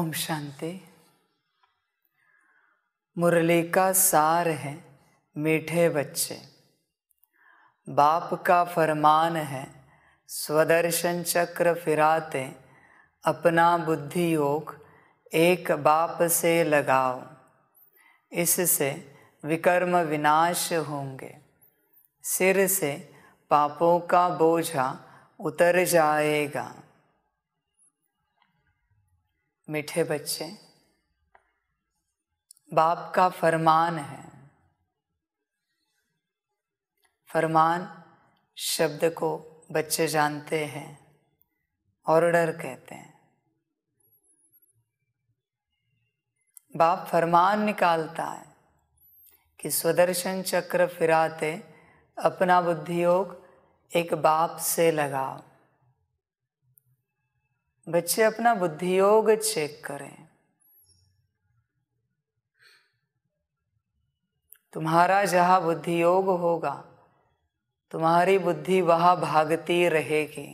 ओम शांति मुरली का सार है मीठे बच्चे बाप का फरमान है स्वदर्शन चक्र फिराते अपना बुद्धि योग एक बाप से लगाओ इससे विकर्म विनाश होंगे सिर से पापों का बोझा उतर जाएगा मीठे बच्चे बाप का फरमान है फरमान शब्द को बच्चे जानते हैं ऑर्डर कहते हैं बाप फरमान निकालता है कि स्वदर्शन चक्र फिराते अपना बुद्धियोग एक बाप से लगाओ बच्चे अपना बुद्धि योग चेक करें तुम्हारा जहां बुद्धि योग होगा तुम्हारी बुद्धि वहां भागती रहेगी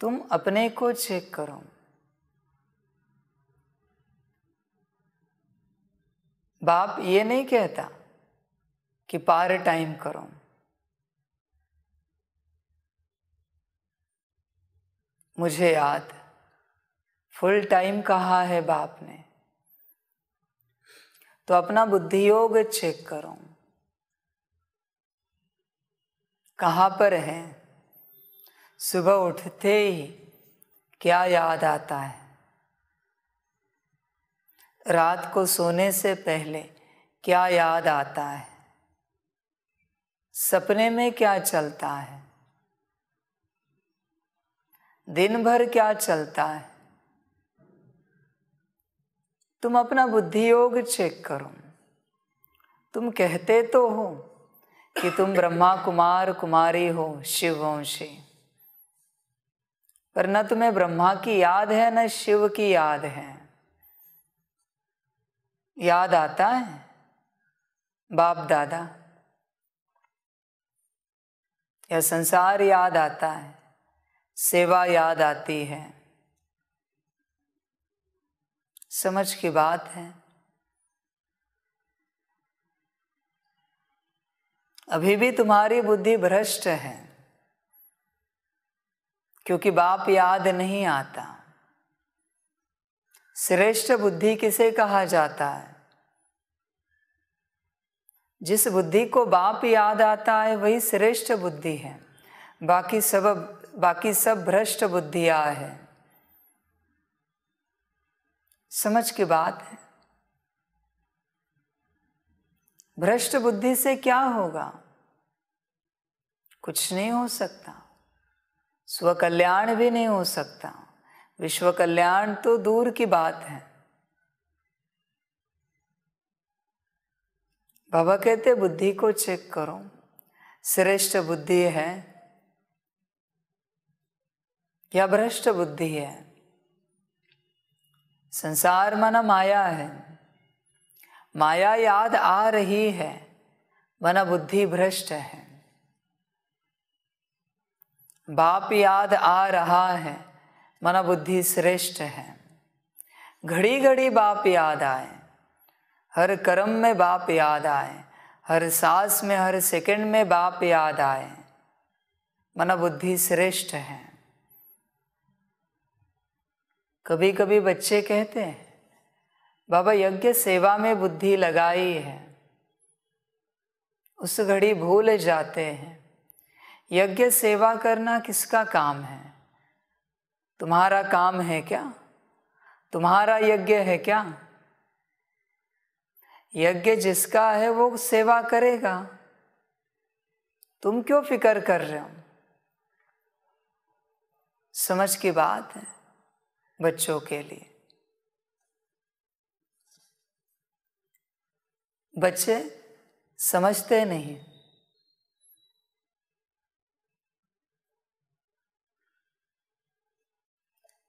तुम अपने को चेक करो बाप ये नहीं कहता कि पार टाइम करो मुझे याद फुल टाइम कहा है बाप ने तो अपना बुद्धि योग चेक करो कहाँ पर है सुबह उठते ही क्या याद आता है रात को सोने से पहले क्या याद आता है सपने में क्या चलता है दिन भर क्या चलता है तुम अपना बुद्धि योग चेक करो तुम कहते तो हो कि तुम ब्रह्मा कुमार कुमारी हो शिववंशी पर न तुम्हें ब्रह्मा की याद है न शिव की याद है याद आता है बाप दादा या संसार याद आता है सेवा याद आती है समझ की बात है अभी भी तुम्हारी बुद्धि भ्रष्ट है क्योंकि बाप याद नहीं आता श्रेष्ठ बुद्धि किसे कहा जाता है जिस बुद्धि को बाप याद आता है वही श्रेष्ठ बुद्धि है बाकी सब बाकी सब भ्रष्ट बुद्धिया है समझ की बात है भ्रष्ट बुद्धि से क्या होगा कुछ नहीं हो सकता स्व कल्याण भी नहीं हो सकता विश्व कल्याण तो दूर की बात है बाबा कहते बुद्धि को चेक करो श्रेष्ठ बुद्धि है या भ्रष्ट बुद्धि है संसार मन माया है माया याद आ रही है मन बुद्धि भ्रष्ट है बाप याद आ रहा है मन बुद्धि श्रेष्ठ है घड़ी घड़ी बाप याद आए हर कर्म में बाप याद आए हर सांस में हर सेकंड में बाप याद आए मन बुद्धि श्रेष्ठ है कभी कभी बच्चे कहते हैं बाबा यज्ञ सेवा में बुद्धि लगाई है उस घड़ी भूल जाते हैं यज्ञ सेवा करना किसका काम है तुम्हारा काम है क्या तुम्हारा यज्ञ है क्या यज्ञ जिसका है वो सेवा करेगा तुम क्यों फिक्र कर रहे हो समझ की बात है बच्चों के लिए बच्चे समझते नहीं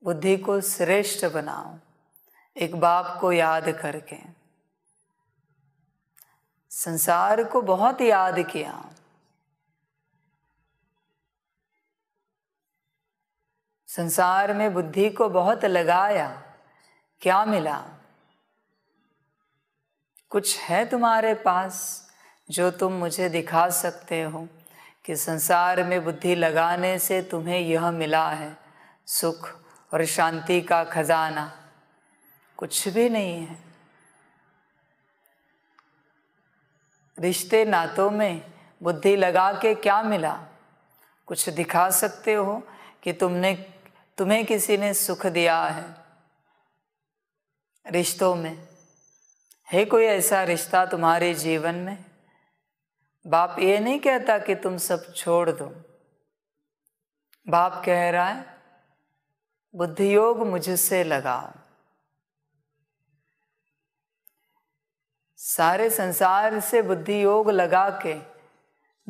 बुद्धि को श्रेष्ठ बनाओ एक बाप को याद करके संसार को बहुत याद किया संसार में बुद्धि को बहुत लगाया क्या मिला कुछ है तुम्हारे पास जो तुम मुझे दिखा सकते हो कि संसार में बुद्धि लगाने से तुम्हें यह मिला है सुख और शांति का खजाना कुछ भी नहीं है रिश्ते नातों में बुद्धि लगा के क्या मिला कुछ दिखा सकते हो कि तुमने तुम्हें किसी ने सुख दिया है रिश्तों में है कोई ऐसा रिश्ता तुम्हारे जीवन में बाप ये नहीं कहता कि तुम सब छोड़ दो बाप कह रहा है बुद्धि योग मुझसे लगाओ सारे संसार से बुद्धि योग लगा के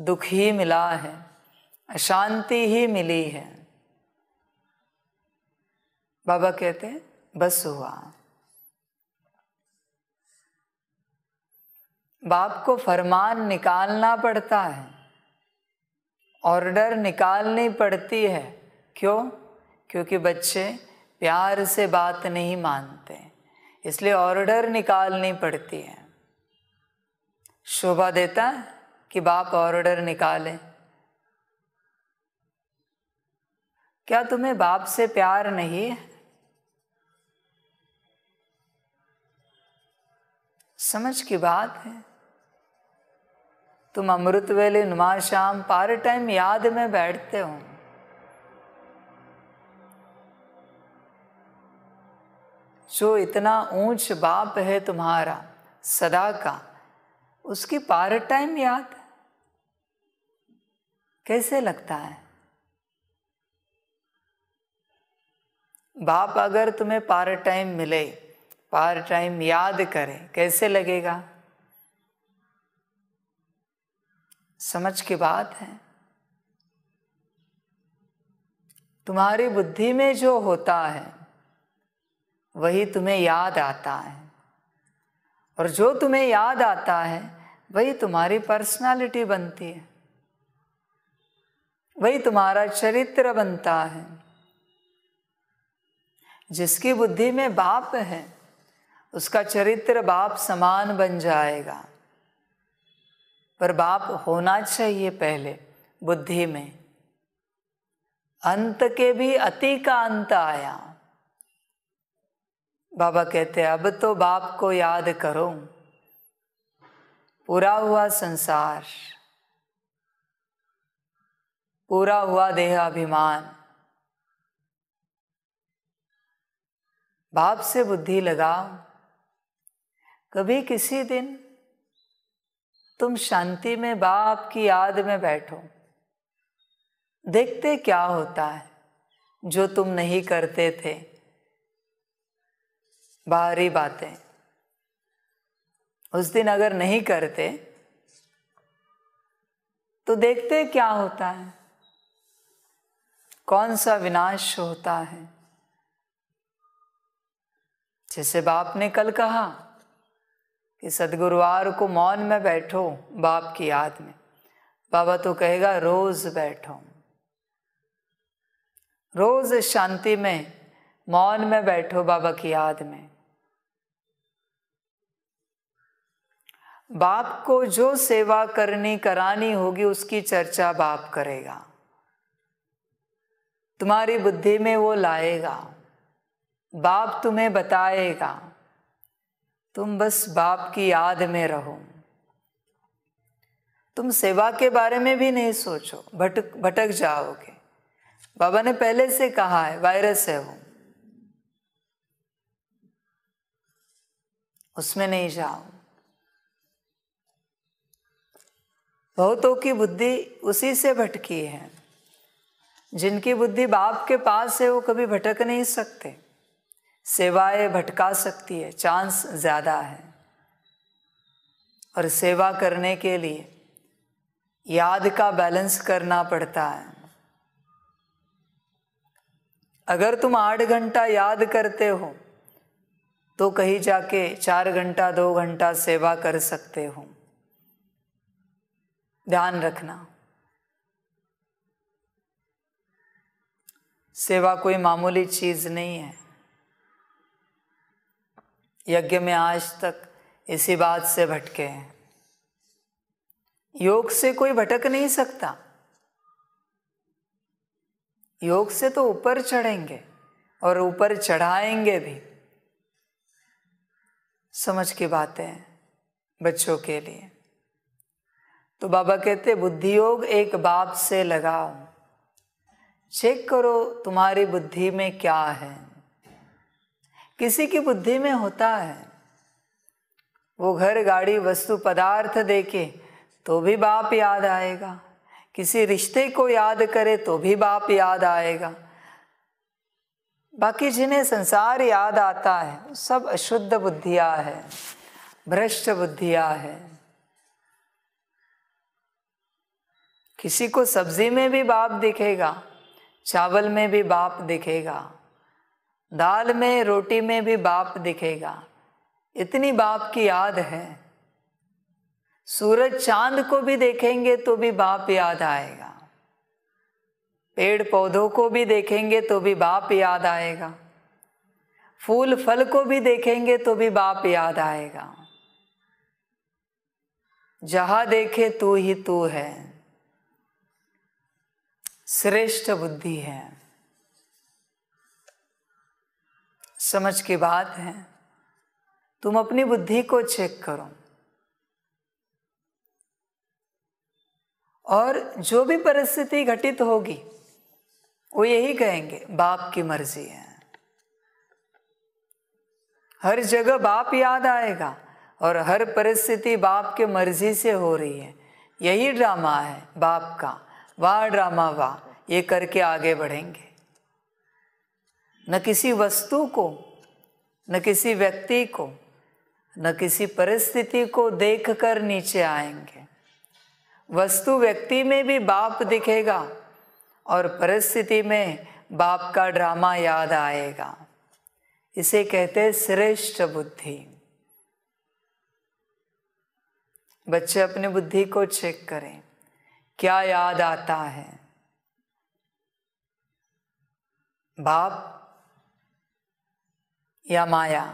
दुख ही मिला है अशांति ही मिली है बाबा कहते हैं बस हुआ बाप को फरमान निकालना पड़ता है ऑर्डर निकालनी पड़ती है क्यों क्योंकि बच्चे प्यार से बात नहीं मानते इसलिए ऑर्डर निकालनी पड़ती है शोभा देता है कि बाप ऑर्डर निकाले क्या तुम्हें बाप से प्यार नहीं है समझ की बात है तुम अमृत वेले नुमा शाम पार टाइम याद में बैठते हो जो इतना ऊंच बाप है तुम्हारा सदा का उसकी पार टाइम याद कैसे लगता है बाप अगर तुम्हें पार टाइम मिले पार टाइम याद करें कैसे लगेगा समझ की बात है तुम्हारी बुद्धि में जो होता है वही तुम्हें याद आता है और जो तुम्हें याद आता है वही तुम्हारी पर्सनालिटी बनती है वही तुम्हारा चरित्र बनता है जिसकी बुद्धि में बाप है उसका चरित्र बाप समान बन जाएगा पर बाप होना चाहिए पहले बुद्धि में अंत के भी अति का अंत आया बाबा कहते अब तो बाप को याद करो पूरा हुआ संसार पूरा हुआ देह अभिमान बाप से बुद्धि लगाओ कभी किसी दिन तुम शांति में बाप की याद में बैठो देखते क्या होता है जो तुम नहीं करते थे बाहरी बातें उस दिन अगर नहीं करते तो देखते क्या होता है कौन सा विनाश होता है जैसे बाप ने कल कहा कि सदगुरुवार को मौन में बैठो बाप की याद में बाबा तो कहेगा रोज बैठो रोज शांति में मौन में बैठो बाबा की याद में बाप को जो सेवा करनी करानी होगी उसकी चर्चा बाप करेगा तुम्हारी बुद्धि में वो लाएगा बाप तुम्हें बताएगा तुम बस बाप की याद में रहो तुम सेवा के बारे में भी नहीं सोचो भटक भटक जाओगे बाबा ने पहले से कहा है वायरस है वो उसमें नहीं जाओ बहुतों की बुद्धि उसी से भटकी है जिनकी बुद्धि बाप के पास है वो कभी भटक नहीं सकते सेवाएं भटका सकती है चांस ज़्यादा है और सेवा करने के लिए याद का बैलेंस करना पड़ता है अगर तुम आठ घंटा याद करते हो तो कहीं जाके चार घंटा दो घंटा सेवा कर सकते हो ध्यान रखना सेवा कोई मामूली चीज़ नहीं है यज्ञ में आज तक इसी बात से भटके हैं योग से कोई भटक नहीं सकता योग से तो ऊपर चढ़ेंगे और ऊपर चढ़ाएंगे भी समझ की बातें बच्चों के लिए तो बाबा कहते बुद्धि योग एक बाप से लगाओ चेक करो तुम्हारी बुद्धि में क्या है किसी की बुद्धि में होता है वो घर गाड़ी वस्तु पदार्थ देखे तो भी बाप याद आएगा किसी रिश्ते को याद करे तो भी बाप याद आएगा बाकी जिन्हें संसार याद आता है सब अशुद्ध बुद्धिया है भ्रष्ट बुद्धिया है किसी को सब्जी में भी बाप दिखेगा चावल में भी बाप दिखेगा दाल में रोटी में भी बाप दिखेगा इतनी बाप की याद है सूरज चांद को भी देखेंगे तो भी बाप याद आएगा पेड़ पौधों को भी देखेंगे तो भी बाप याद आएगा फूल फल को भी देखेंगे तो भी बाप याद आएगा जहां देखे तू ही तू है श्रेष्ठ बुद्धि है समझ की बात है तुम अपनी बुद्धि को चेक करो और जो भी परिस्थिति घटित होगी वो यही कहेंगे बाप की मर्जी है हर जगह बाप याद आएगा और हर परिस्थिति बाप के मर्जी से हो रही है यही ड्रामा है बाप का वाह ड्रामा वाह ये करके आगे बढ़ेंगे न किसी वस्तु को न किसी व्यक्ति को न किसी परिस्थिति को देखकर नीचे आएंगे वस्तु व्यक्ति में भी बाप दिखेगा और परिस्थिति में बाप का ड्रामा याद आएगा इसे कहते हैं श्रेष्ठ बुद्धि बच्चे अपनी बुद्धि को चेक करें क्या याद आता है बाप या माया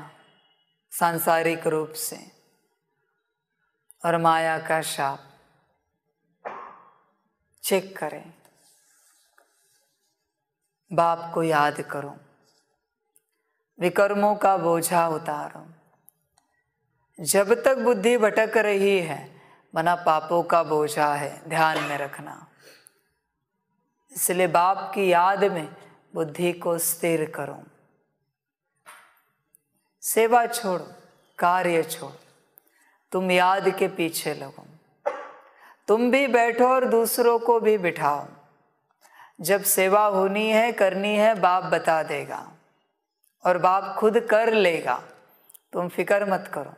सांसारिक रूप से और माया का शाप चेक करें बाप को याद करो विकर्मों का बोझा उतारो जब तक बुद्धि भटक रही है मना पापों का बोझा है ध्यान में रखना इसलिए बाप की याद में बुद्धि को स्थिर करो सेवा छोड़ो कार्य छोड़ो तुम याद के पीछे लगो तुम भी बैठो और दूसरों को भी बिठाओ जब सेवा होनी है करनी है बाप बता देगा और बाप खुद कर लेगा तुम फिक्र मत करो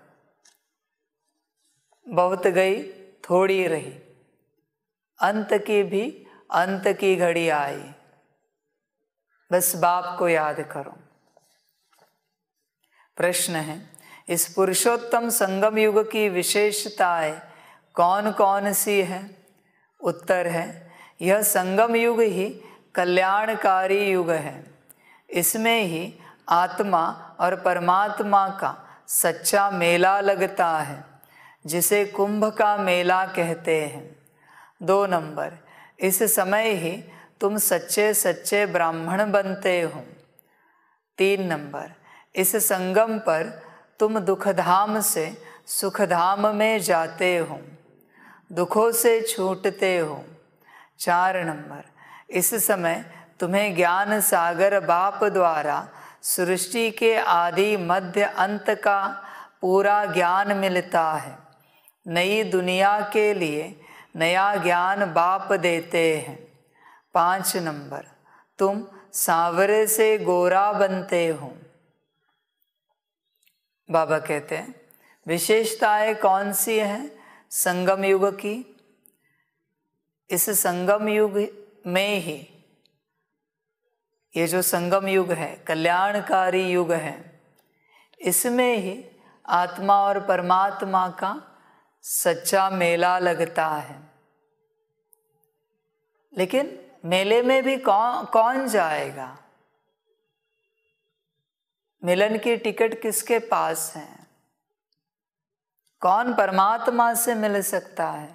बहुत गई थोड़ी रही अंत की भी अंत की घड़ी आई बस बाप को याद करो प्रश्न है इस पुरुषोत्तम संगम युग की विशेषताएं कौन कौन सी है उत्तर है यह संगम युग ही कल्याणकारी युग है इसमें ही आत्मा और परमात्मा का सच्चा मेला लगता है जिसे कुंभ का मेला कहते हैं दो नंबर इस समय ही तुम सच्चे सच्चे ब्राह्मण बनते हो तीन नंबर इस संगम पर तुम दुखधाम से सुखधाम में जाते हो दुखों से छूटते हो चार नंबर इस समय तुम्हें ज्ञान सागर बाप द्वारा सृष्टि के आदि मध्य अंत का पूरा ज्ञान मिलता है नई दुनिया के लिए नया ज्ञान बाप देते हैं पाँच नंबर तुम सांवरे से गोरा बनते हो बाबा कहते हैं विशेषताएं कौन सी हैं संगम युग की इस संगम युग में ही ये जो संगम युग है कल्याणकारी युग है इसमें ही आत्मा और परमात्मा का सच्चा मेला लगता है लेकिन मेले में भी कौन कौन जाएगा मिलन की टिकट किसके पास है कौन परमात्मा से मिल सकता है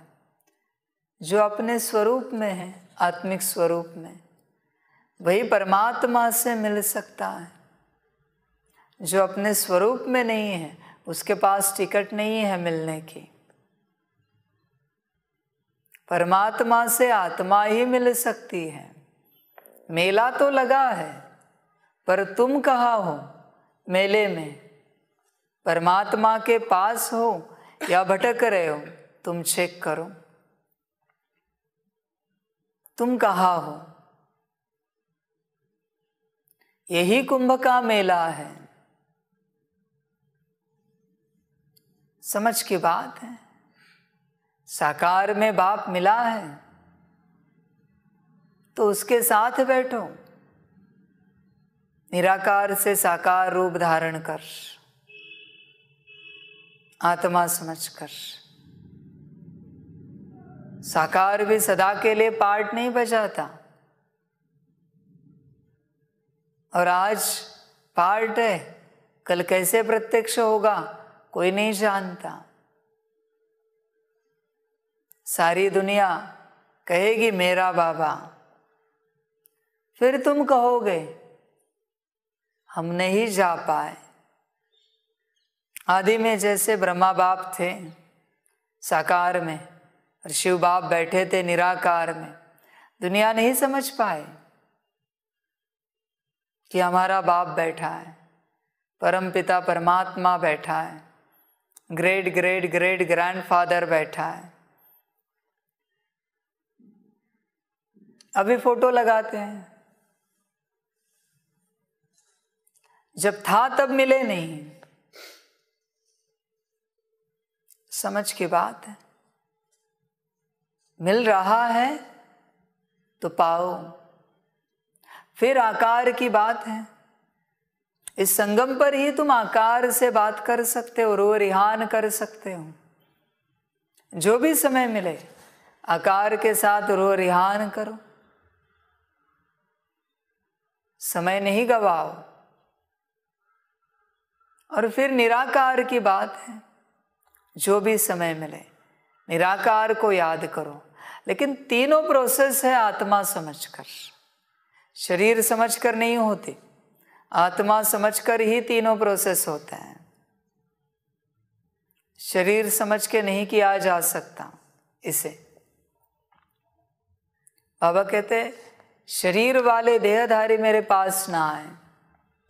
जो अपने स्वरूप में है आत्मिक स्वरूप में वही परमात्मा से मिल सकता है जो अपने स्वरूप में नहीं है उसके पास टिकट नहीं है मिलने की परमात्मा से आत्मा ही मिल सकती है मेला तो लगा है पर तुम कहा हो मेले में परमात्मा के पास हो या भटक रहे हो तुम चेक करो तुम कहा हो यही कुंभ का मेला है समझ की बात है साकार में बाप मिला है तो उसके साथ बैठो निराकार से साकार रूप धारण कर आत्मा समझ कर साकार भी सदा के लिए पार्ट नहीं बजाता और आज पार्ट है कल कैसे प्रत्यक्ष होगा कोई नहीं जानता सारी दुनिया कहेगी मेरा बाबा फिर तुम कहोगे हम नहीं जा पाए आदि में जैसे ब्रह्मा बाप थे साकार में और शिव बाप बैठे थे निराकार में दुनिया नहीं समझ पाए कि हमारा बाप बैठा है परम पिता परमात्मा बैठा है ग्रेट ग्रेट ग्रेट ग्रैंडफादर बैठा है अभी फोटो लगाते हैं जब था तब मिले नहीं समझ के बात है मिल रहा है तो पाओ फिर आकार की बात है इस संगम पर ही तुम आकार से बात कर सकते हो रो रिहान कर सकते हो जो भी समय मिले आकार के साथ रो रिहान करो समय नहीं गवाओ और फिर निराकार की बात है जो भी समय मिले निराकार को याद करो लेकिन तीनों प्रोसेस है आत्मा समझकर शरीर समझकर नहीं होती आत्मा समझकर ही तीनों प्रोसेस होते हैं शरीर समझ के नहीं किया जा सकता इसे बाबा कहते शरीर वाले देहधारी मेरे पास ना आए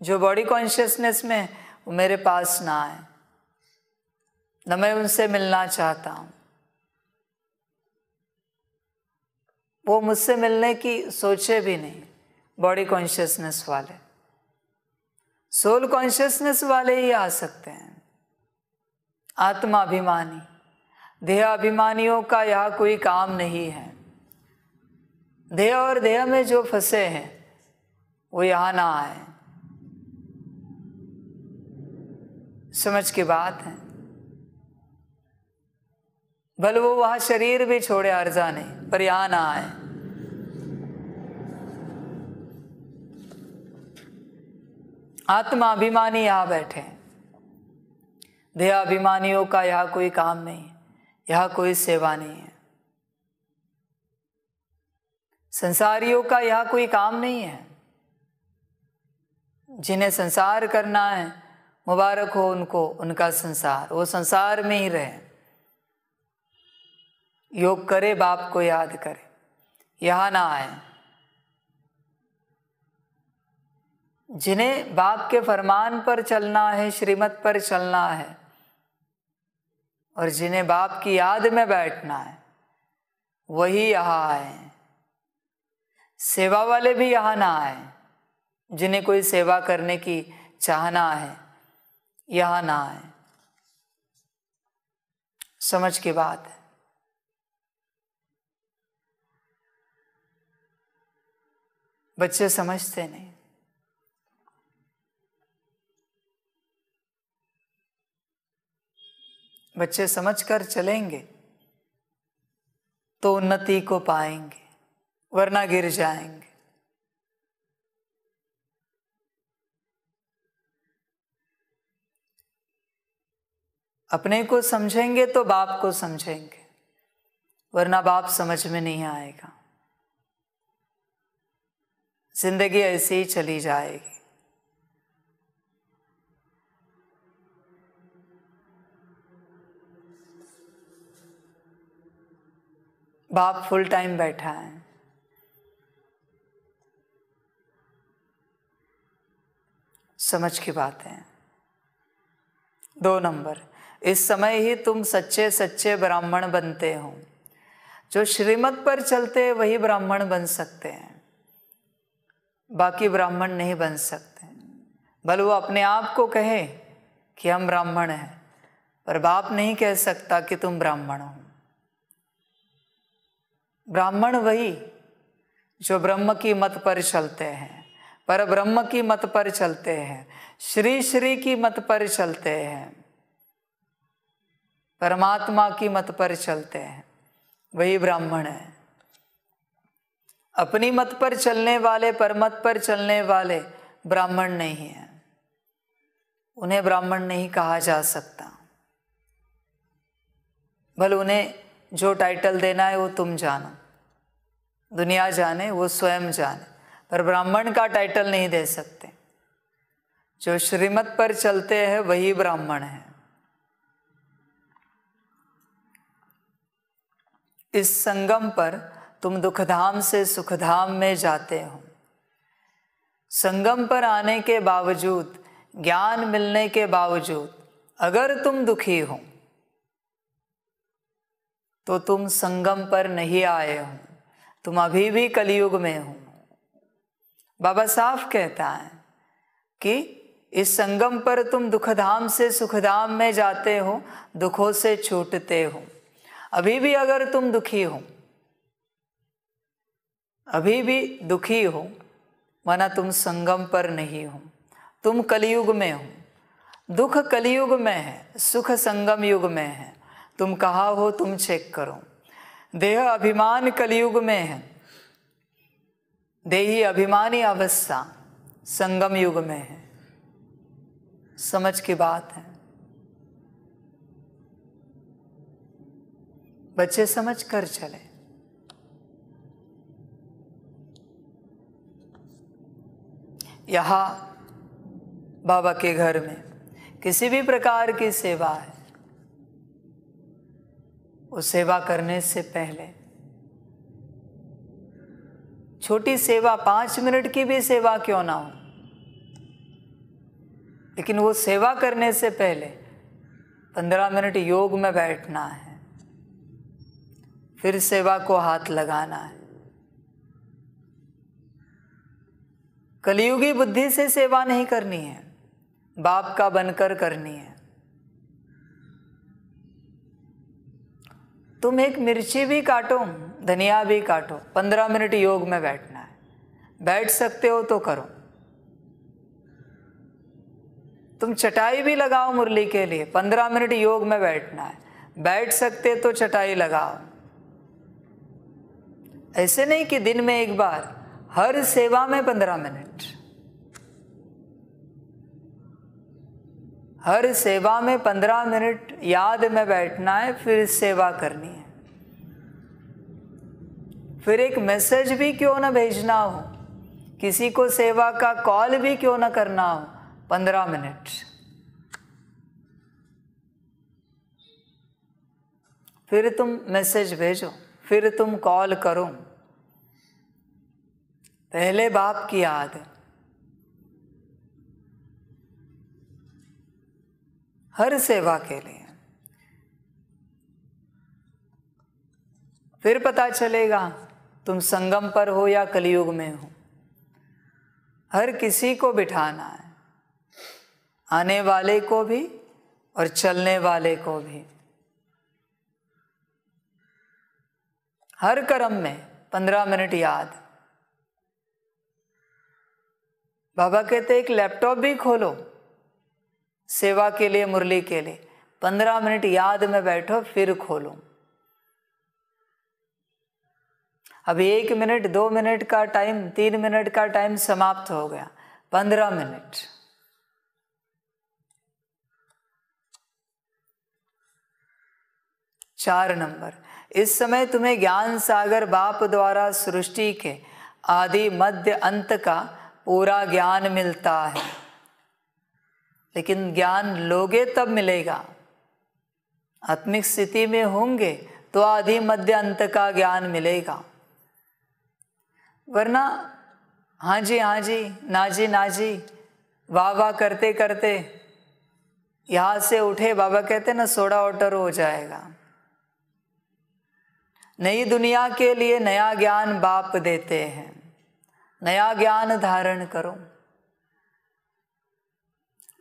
जो बॉडी कॉन्शियसनेस में वो मेरे पास ना आए न मैं उनसे मिलना चाहता हूं वो मुझसे मिलने की सोचे भी नहीं बॉडी कॉन्शियसनेस वाले सोल कॉन्शियसनेस वाले ही आ सकते हैं आत्माभिमानी अभिमानियों का यह कोई काम नहीं है देह और देह में जो फंसे हैं वो यहाँ ना आए समझ की बात है भल वो वह शरीर भी छोड़े अर्जा ने पर यहां ना आए आत्मा अभिमानी यहां बैठे देहाभिमानियों का यह कोई काम नहीं यह कोई सेवा नहीं है संसारियों का यह कोई काम नहीं है जिन्हें संसार करना है मुबारक हो उनको उनका संसार वो संसार में ही रहे योग करे बाप को याद करे यहाँ ना आए जिन्हें बाप के फरमान पर चलना है श्रीमत पर चलना है और जिन्हें बाप की याद में बैठना है वही यहाँ आए सेवा वाले भी यहाँ ना आए जिन्हें कोई सेवा करने की चाहना है यहां ना आए समझ की बात है बच्चे समझते नहीं बच्चे समझकर चलेंगे तो उन्नति को पाएंगे वरना गिर जाएंगे अपने को समझेंगे तो बाप को समझेंगे वरना बाप समझ में नहीं आएगा जिंदगी ऐसे ही चली जाएगी बाप फुल टाइम बैठा है समझ की बात है दो नंबर इस समय ही तुम सच्चे सच्चे ब्राह्मण बनते हो जो श्रीमत पर चलते वही ब्राह्मण बन सकते हैं बाकी ब्राह्मण नहीं बन सकते भले वो अपने आप को कहे कि हम ब्राह्मण हैं पर बाप नहीं कह सकता कि तुम ब्राह्मण हो ब्राह्मण वही जो ब्रह्म की मत पर चलते हैं पर ब्रह्म की मत पर चलते हैं श्री श्री की मत पर चलते हैं परमात्मा की मत पर चलते हैं वही ब्राह्मण है अपनी मत पर चलने वाले परमत पर चलने वाले ब्राह्मण नहीं है उन्हें ब्राह्मण नहीं कहा जा सकता भले उन्हें जो टाइटल देना है वो तुम जानो दुनिया जाने वो स्वयं जाने पर ब्राह्मण का टाइटल नहीं दे सकते जो श्रीमत पर चलते हैं वही ब्राह्मण है इस संगम पर तुम दुखधाम से सुखधाम में जाते हो संगम पर आने के बावजूद ज्ञान मिलने के बावजूद अगर तुम दुखी हो तो तुम संगम पर नहीं आए हो तुम अभी भी कलयुग में हो बाबा साफ कहता है कि इस संगम पर तुम दुखधाम से सुखधाम में जाते हो दुखों से छूटते हो अभी भी अगर तुम दुखी हो अभी भी दुखी हो माना तुम संगम पर नहीं हो तुम कलयुग में हो दुख कलयुग में है सुख संगम युग में है तुम कहा हो तुम चेक करो देह अभिमान कलयुग में है देही अभिमानी अवस्था संगम युग में है समझ की बात है बच्चे समझ कर चले यहाँ बाबा के घर में किसी भी प्रकार की सेवा है वो सेवा करने से पहले छोटी सेवा पांच मिनट की भी सेवा क्यों ना हो लेकिन वो सेवा करने से पहले पंद्रह मिनट योग में बैठना है फिर सेवा को हाथ लगाना है कलियुगी बुद्धि से सेवा नहीं करनी है बाप का बनकर करनी है तुम एक मिर्ची भी काटो धनिया भी काटो पंद्रह मिनट योग में बैठना है बैठ सकते हो तो करो तुम चटाई भी लगाओ मुरली के लिए पंद्रह मिनट योग में बैठना है बैठ सकते तो चटाई लगाओ ऐसे नहीं कि दिन में एक बार हर सेवा में पंद्रह मिनट हर सेवा में पंद्रह मिनट याद में बैठना है फिर सेवा करनी है फिर एक मैसेज भी क्यों ना भेजना हो किसी को सेवा का कॉल भी क्यों ना करना हो पंद्रह मिनट फिर तुम मैसेज भेजो फिर तुम कॉल करो पहले बाप की याद हर सेवा के लिए फिर पता चलेगा तुम संगम पर हो या कलयुग में हो हर किसी को बिठाना है आने वाले को भी और चलने वाले को भी हर कर्म में पंद्रह मिनट याद बाबा कहते एक लैपटॉप भी खोलो सेवा के लिए मुरली के लिए पंद्रह मिनट याद में बैठो फिर खोलो अब एक मिनट दो मिनट का टाइम तीन मिनट का टाइम समाप्त हो गया पंद्रह मिनट चार नंबर इस समय तुम्हें ज्ञान सागर बाप द्वारा सृष्टि के आदि मध्य अंत का पूरा ज्ञान मिलता है लेकिन ज्ञान लोगे तब मिलेगा आत्मिक स्थिति में होंगे तो आधि मध्य अंत का ज्ञान मिलेगा वरना हाँ जी हाँ जी ना जी ना जी वाह वाह करते करते यहां से उठे बाबा कहते ना सोडा वाटर हो जाएगा नई दुनिया के लिए नया ज्ञान बाप देते हैं नया ज्ञान धारण करो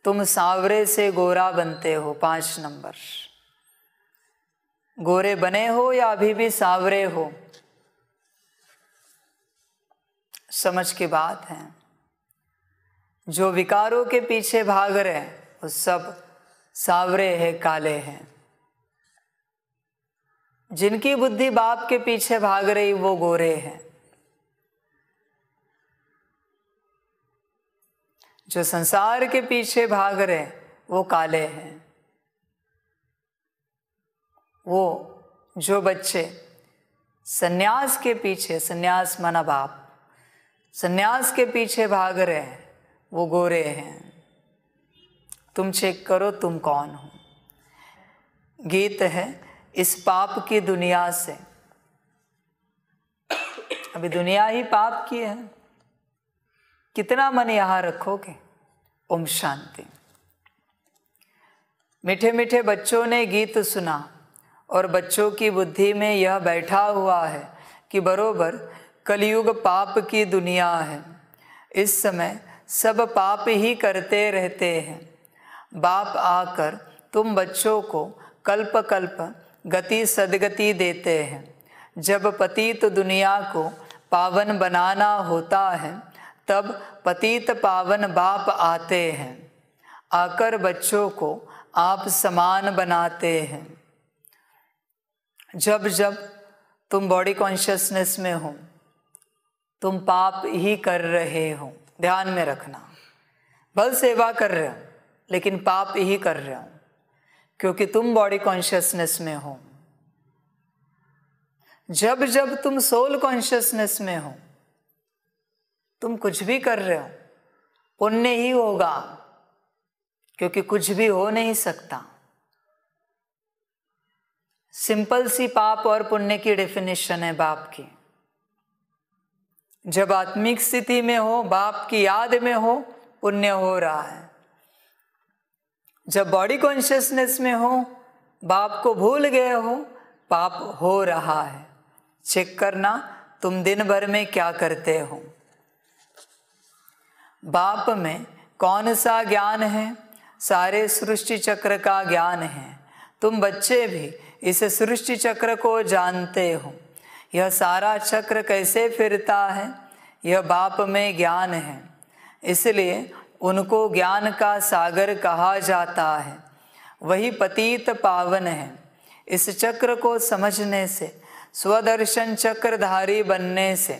तुम सांवरे से गोरा बनते हो पांच नंबर गोरे बने हो या अभी भी सांवरे हो समझ की बात है जो विकारों के पीछे भाग रहे वो सब सावरे है काले हैं जिनकी बुद्धि बाप के पीछे भाग रही वो गोरे हैं जो संसार के पीछे भाग रहे वो काले हैं वो जो बच्चे सन्यास के पीछे सन्यास मना बाप सन्यास के पीछे भाग रहे हैं वो गोरे हैं तुम चेक करो तुम कौन हो गीत है इस पाप की दुनिया से अभी दुनिया ही पाप की है कितना मन यहाँ रखोगे ओम शांति मीठे मीठे बच्चों ने गीत सुना और बच्चों की बुद्धि में यह बैठा हुआ है कि बरोबर कलयुग पाप की दुनिया है इस समय सब पाप ही करते रहते हैं बाप आकर तुम बच्चों को कल्प कल्प गति सदगति देते हैं जब पतित दुनिया को पावन बनाना होता है तब पतित पावन बाप आते हैं आकर बच्चों को आप समान बनाते हैं जब जब तुम बॉडी कॉन्शियसनेस में हो तुम पाप ही कर रहे हो ध्यान में रखना बल सेवा कर रहे हो लेकिन पाप ही कर रहे हो क्योंकि तुम बॉडी कॉन्शियसनेस में हो जब जब तुम सोल कॉन्शियसनेस में हो तुम कुछ भी कर रहे हो पुण्य ही होगा क्योंकि कुछ भी हो नहीं सकता सिंपल सी पाप और पुण्य की डेफिनेशन है बाप की जब आत्मिक स्थिति में हो बाप की याद में हो पुण्य हो रहा है जब बॉडी कॉन्शियसनेस में हो बाप को भूल गए हो पाप हो रहा है चेक करना तुम दिन भर में क्या करते हो बाप में कौन सा ज्ञान है सारे सृष्टि चक्र का ज्ञान है तुम बच्चे भी इस सृष्टि चक्र को जानते हो यह सारा चक्र कैसे फिरता है यह बाप में ज्ञान है इसलिए उनको ज्ञान का सागर कहा जाता है वही पतित पावन है इस चक्र को समझने से स्वदर्शन चक्रधारी बनने से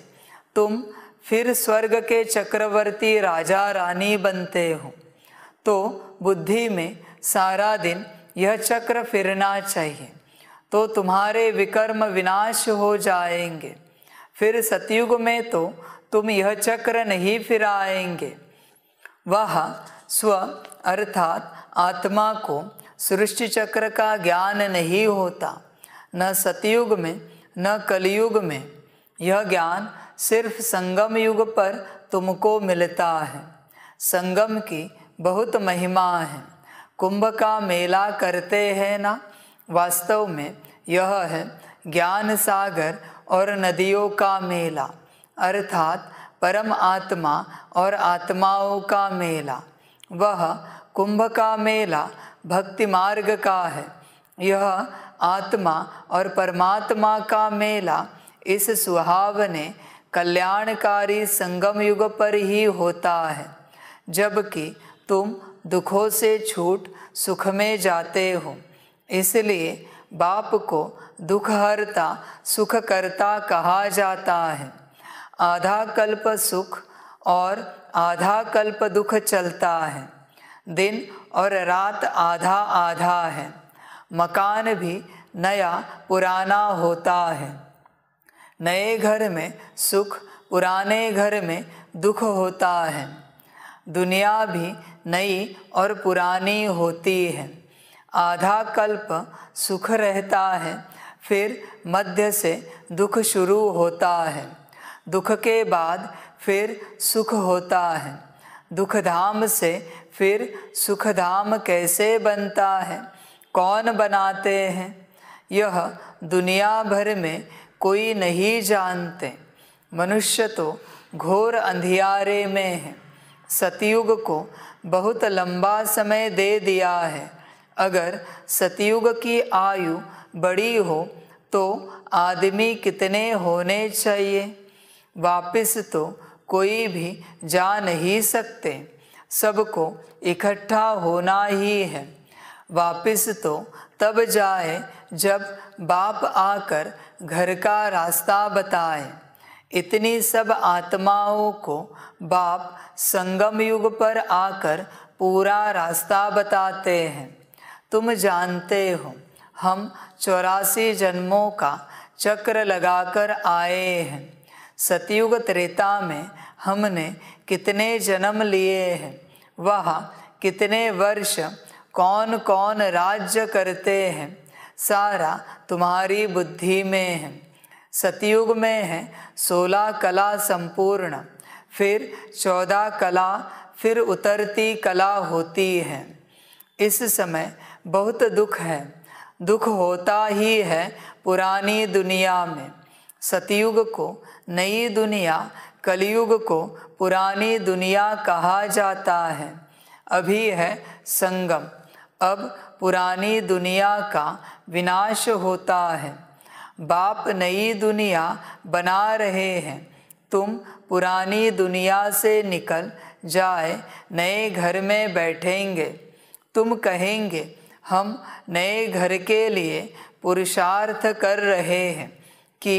तुम फिर स्वर्ग के चक्रवर्ती राजा रानी बनते हो तो बुद्धि में सारा दिन यह चक्र फिरना चाहिए तो तुम्हारे विकर्म विनाश हो जाएंगे फिर सतयुग में तो तुम यह चक्र नहीं फिराएंगे वह स्व अर्थात आत्मा को सृष्टि चक्र का ज्ञान नहीं होता न सतयुग में न कलयुग में यह ज्ञान सिर्फ संगम युग पर तुमको मिलता है संगम की बहुत महिमा है कुंभ का मेला करते हैं ना वास्तव में यह है ज्ञान सागर और नदियों का मेला अर्थात परम आत्मा और आत्माओं का मेला वह कुंभ का मेला भक्ति मार्ग का है यह आत्मा और परमात्मा का मेला इस सुहावने कल्याणकारी संगम युग पर ही होता है जबकि तुम दुखों से छूट सुख में जाते हो इसलिए बाप को दुख हरता सुख करता कहा जाता है आधा कल्प सुख और आधा कल्प दुख चलता है दिन और रात आधा आधा है मकान भी नया पुराना होता है नए घर में सुख पुराने घर में दुख होता है दुनिया भी नई और पुरानी होती है आधा कल्प सुख रहता है फिर मध्य से दुख शुरू होता है दुख के बाद फिर सुख होता है दुख धाम से फिर सुख धाम कैसे बनता है कौन बनाते हैं यह दुनिया भर में कोई नहीं जानते मनुष्य तो घोर अंधियारे में है सतयुग को बहुत लंबा समय दे दिया है अगर सतयुग की आयु बड़ी हो तो आदमी कितने होने चाहिए वापस तो कोई भी जा नहीं सकते सबको इकट्ठा होना ही है वापस तो तब जाए जब बाप आकर घर का रास्ता बताए इतनी सब आत्माओं को बाप संगम युग पर आकर पूरा रास्ता बताते हैं तुम जानते हो हम चौरासी जन्मों का चक्र लगाकर आए हैं सतयुग त्रेता में हमने कितने जन्म लिए हैं वह कितने वर्ष कौन कौन राज्य करते हैं सारा तुम्हारी बुद्धि में है सतयुग में है सोलह कला संपूर्ण फिर चौदह कला फिर उतरती कला होती है इस समय बहुत दुख है दुख होता ही है पुरानी दुनिया में सतयुग को नई दुनिया कलयुग को पुरानी दुनिया कहा जाता है अभी है संगम अब पुरानी दुनिया का विनाश होता है बाप नई दुनिया बना रहे हैं तुम पुरानी दुनिया से निकल जाए नए घर में बैठेंगे तुम कहेंगे हम नए घर के लिए पुरुषार्थ कर रहे हैं कि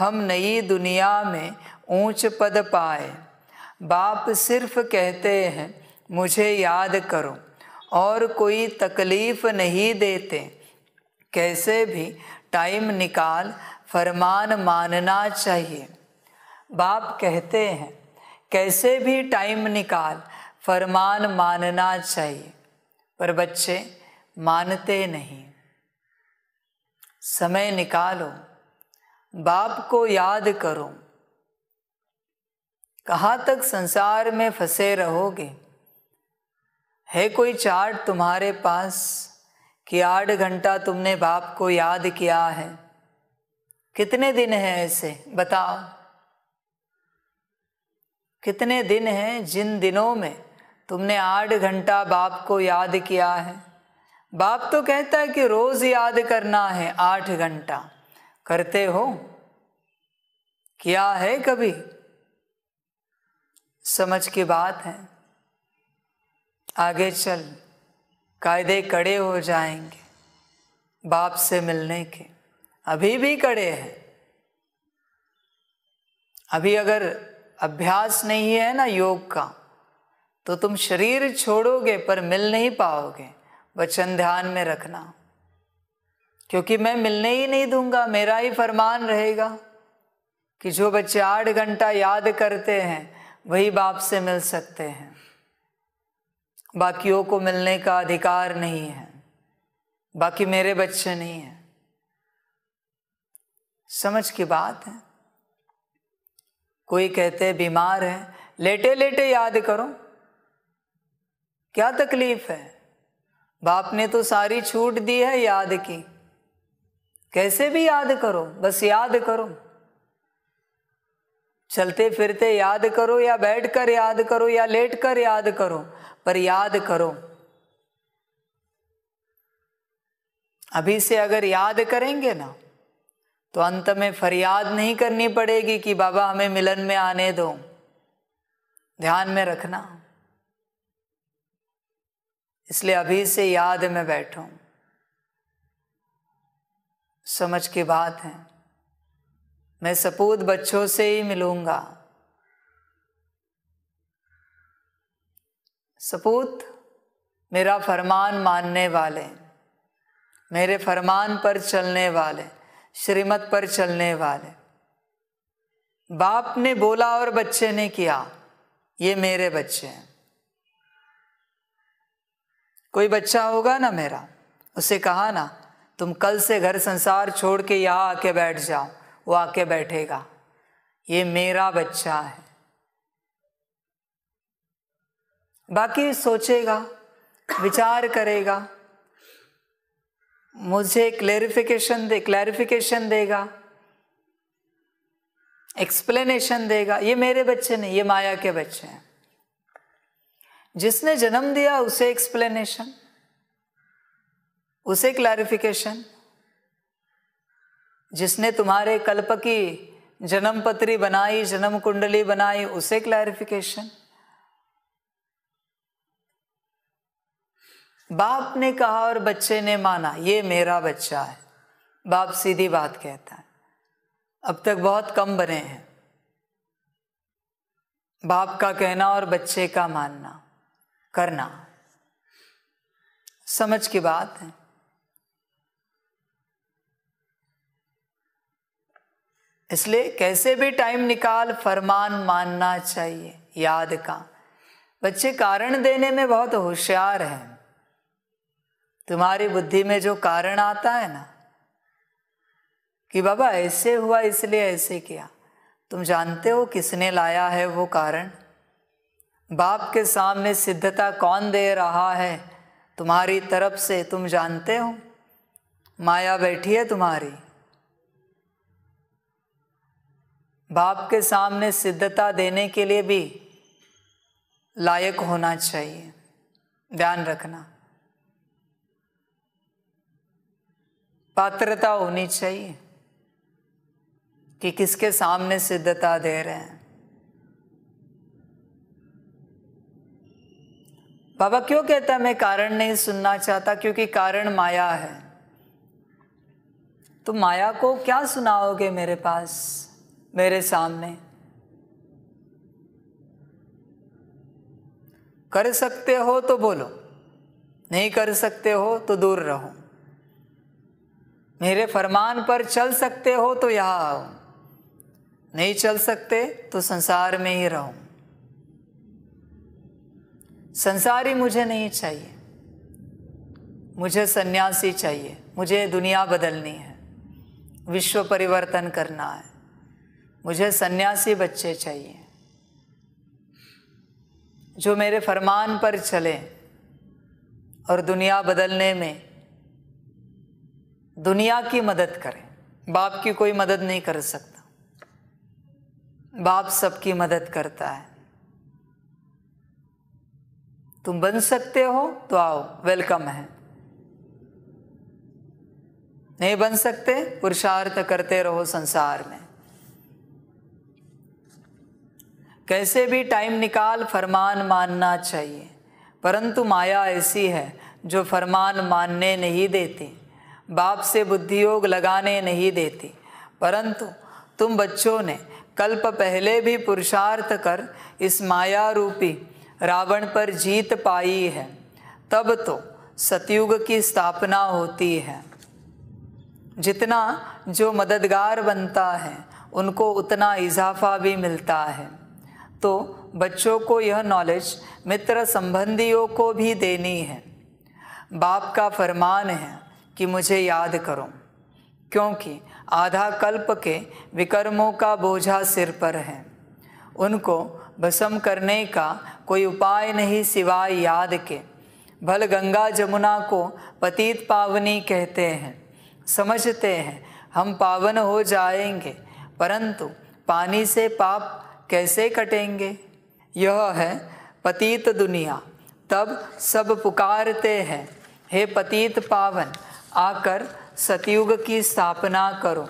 हम नई दुनिया में ऊंच पद पाए बाप सिर्फ कहते हैं मुझे याद करो और कोई तकलीफ़ नहीं देते कैसे भी टाइम निकाल फरमान मानना चाहिए बाप कहते हैं कैसे भी टाइम निकाल फरमान मानना चाहिए पर बच्चे मानते नहीं समय निकालो बाप को याद करो कहाँ तक संसार में फंसे रहोगे है कोई चार्ट तुम्हारे पास कि आठ घंटा तुमने बाप को याद किया है कितने दिन हैं ऐसे बताओ कितने दिन हैं जिन दिनों में तुमने आठ घंटा बाप को याद किया है बाप तो कहता है कि रोज़ याद करना है आठ घंटा करते हो किया है कभी समझ की बात है आगे चल कायदे कड़े हो जाएंगे बाप से मिलने के अभी भी कड़े हैं अभी अगर अभ्यास नहीं है ना योग का तो तुम शरीर छोड़ोगे पर मिल नहीं पाओगे वचन ध्यान में रखना क्योंकि मैं मिलने ही नहीं दूंगा मेरा ही फरमान रहेगा कि जो बच्चे आठ घंटा याद करते हैं वही बाप से मिल सकते हैं बाकियों को मिलने का अधिकार नहीं है बाकी मेरे बच्चे नहीं हैं समझ की बात है कोई कहते बीमार है लेटे लेटे याद करो क्या तकलीफ है बाप ने तो सारी छूट दी है याद की कैसे भी याद करो बस याद करो चलते फिरते याद करो या बैठकर याद करो या लेट कर याद करो पर याद करो अभी से अगर याद करेंगे ना तो अंत में फरियाद नहीं करनी पड़ेगी कि बाबा हमें मिलन में आने दो ध्यान में रखना इसलिए अभी से याद में बैठो समझ की बात है मैं सपूत बच्चों से ही मिलूंगा सपूत मेरा फरमान मानने वाले मेरे फरमान पर चलने वाले श्रीमत पर चलने वाले बाप ने बोला और बच्चे ने किया ये मेरे बच्चे हैं कोई बच्चा होगा ना मेरा उसे कहा ना तुम कल से घर संसार छोड़ के यहाँ आके बैठ जाओ वो आके बैठेगा ये मेरा बच्चा है बाकी सोचेगा विचार करेगा मुझे क्लेरिफिकेशन दे क्लैरिफिकेशन देगा एक्सप्लेनेशन देगा ये मेरे बच्चे नहीं ये माया के बच्चे हैं जिसने जन्म दिया उसे एक्सप्लेनेशन उसे क्लैरिफिकेशन जिसने तुम्हारे कल्प की जन्म पत्री बनाई जन्म कुंडली बनाई उसे क्लैरिफिकेशन बाप ने कहा और बच्चे ने माना ये मेरा बच्चा है बाप सीधी बात कहता है अब तक बहुत कम बने हैं बाप का कहना और बच्चे का मानना करना समझ की बात है इसलिए कैसे भी टाइम निकाल फरमान मानना चाहिए याद का बच्चे कारण देने में बहुत होशियार हैं तुम्हारी बुद्धि में जो कारण आता है ना कि बाबा ऐसे हुआ इसलिए ऐसे किया तुम जानते हो किसने लाया है वो कारण बाप के सामने सिद्धता कौन दे रहा है तुम्हारी तरफ से तुम जानते हो माया बैठी है तुम्हारी बाप के सामने सिद्धता देने के लिए भी लायक होना चाहिए ध्यान रखना पात्रता होनी चाहिए कि किसके सामने सिद्धता दे रहे हैं बाबा क्यों कहता है मैं कारण नहीं सुनना चाहता क्योंकि कारण माया है तो माया को क्या सुनाओगे मेरे पास मेरे सामने कर सकते हो तो बोलो नहीं कर सकते हो तो दूर रहो मेरे फरमान पर चल सकते हो तो यहाँ आओ नहीं चल सकते तो संसार में ही रहो संसारी मुझे नहीं चाहिए मुझे सन्यासी चाहिए मुझे दुनिया बदलनी है विश्व परिवर्तन करना है मुझे सन्यासी बच्चे चाहिए जो मेरे फरमान पर चले और दुनिया बदलने में दुनिया की मदद करें बाप की कोई मदद नहीं कर सकता बाप सबकी मदद करता है तुम बन सकते हो तो आओ वेलकम है नहीं बन सकते पुरुषार्थ करते रहो संसार में कैसे भी टाइम निकाल फरमान मानना चाहिए परंतु माया ऐसी है जो फरमान मानने नहीं देती बाप से बुद्धियोग लगाने नहीं देती परंतु तुम बच्चों ने कल्प पहले भी पुरुषार्थ कर इस माया रूपी रावण पर जीत पाई है तब तो सतयुग की स्थापना होती है जितना जो मददगार बनता है उनको उतना इजाफा भी मिलता है तो बच्चों को यह नॉलेज मित्र संबंधियों को भी देनी है बाप का फरमान है कि मुझे याद करो क्योंकि आधा कल्प के विकर्मों का बोझा सिर पर है उनको भसम करने का कोई उपाय नहीं सिवाय याद के भल गंगा जमुना को पतित पावनी कहते हैं समझते हैं हम पावन हो जाएंगे परंतु पानी से पाप कैसे कटेंगे यह है पतित दुनिया तब सब पुकारते हैं हे पतित पावन आकर सतयुग की स्थापना करो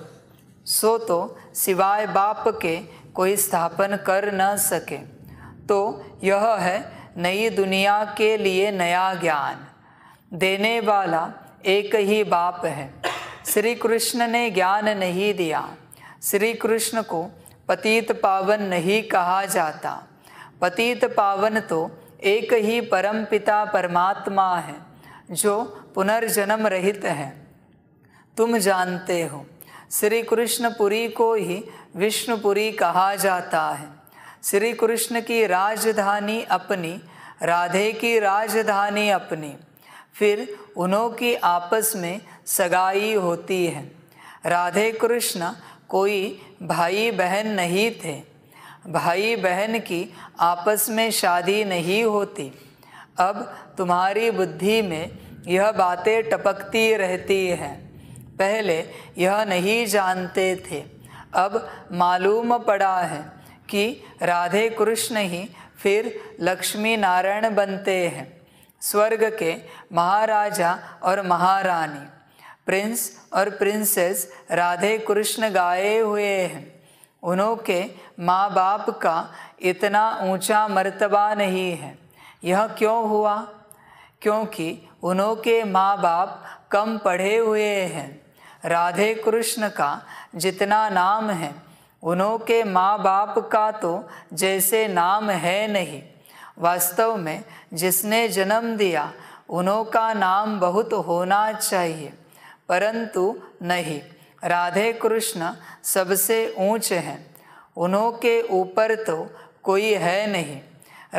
सो तो सिवाय बाप के कोई स्थापन कर न सके तो यह है नई दुनिया के लिए नया ज्ञान देने वाला एक ही बाप है श्री कृष्ण ने ज्ञान नहीं दिया श्री कृष्ण को पतित पावन नहीं कहा जाता पतित पावन तो एक ही परम पिता परमात्मा है जो पुनर्जन्म रहित है तुम जानते हो श्री कृष्णपुरी को ही विष्णुपुरी कहा जाता है श्री कृष्ण की राजधानी अपनी राधे की राजधानी अपनी फिर उन्हों की आपस में सगाई होती है राधे कृष्ण कोई भाई बहन नहीं थे भाई बहन की आपस में शादी नहीं होती अब तुम्हारी बुद्धि में यह बातें टपकती रहती हैं पहले यह नहीं जानते थे अब मालूम पड़ा है कि राधे कृष्ण ही फिर लक्ष्मी नारायण बनते हैं स्वर्ग के महाराजा और महारानी प्रिंस और प्रिंसेस राधे कृष्ण गाए हुए हैं उन्हों के माँ बाप का इतना ऊंचा मर्तबा नहीं है यह क्यों हुआ क्योंकि उनके माँ बाप कम पढ़े हुए हैं राधे कृष्ण का जितना नाम है उनके के माँ बाप का तो जैसे नाम है नहीं वास्तव में जिसने जन्म दिया उनका का नाम बहुत होना चाहिए परंतु नहीं राधे कृष्ण सबसे ऊंच हैं उन्हों के ऊपर तो कोई है नहीं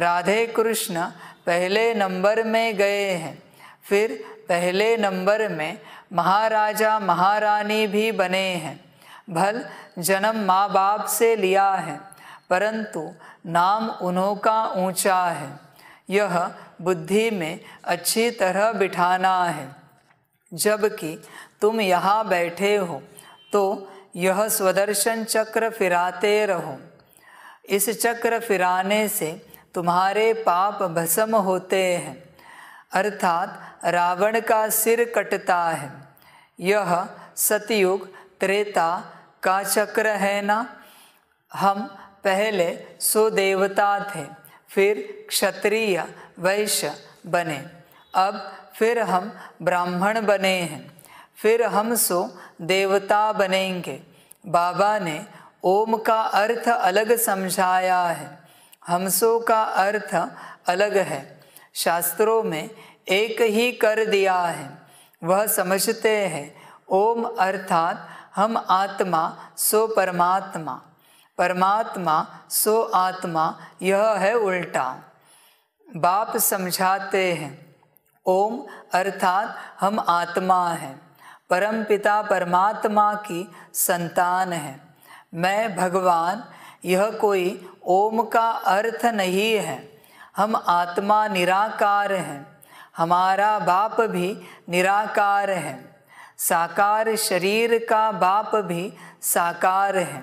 राधे कृष्ण पहले नंबर में गए हैं फिर पहले नंबर में महाराजा महारानी भी बने हैं भल जन्म माँ बाप से लिया है परंतु नाम उन्हों का ऊंचा है यह बुद्धि में अच्छी तरह बिठाना है जबकि तुम यहाँ बैठे हो तो यह स्वदर्शन चक्र फिराते रहो इस चक्र फिराने से तुम्हारे पाप भस्म होते हैं अर्थात रावण का सिर कटता है यह सतयुग त्रेता का चक्र है ना हम पहले सुदेवता थे फिर क्षत्रिय वैश्य बने अब फिर हम ब्राह्मण बने हैं फिर हम सो देवता बनेंगे बाबा ने ओम का अर्थ अलग समझाया है हमसो का अर्थ अलग है शास्त्रों में एक ही कर दिया है वह समझते हैं ओम अर्थात हम आत्मा सो परमात्मा परमात्मा सो आत्मा यह है उल्टा बाप समझाते हैं ओम अर्थात हम आत्मा हैं परम पिता परमात्मा की संतान है मैं भगवान यह कोई ओम का अर्थ नहीं है हम आत्मा निराकार हैं हमारा बाप भी निराकार है साकार शरीर का बाप भी साकार है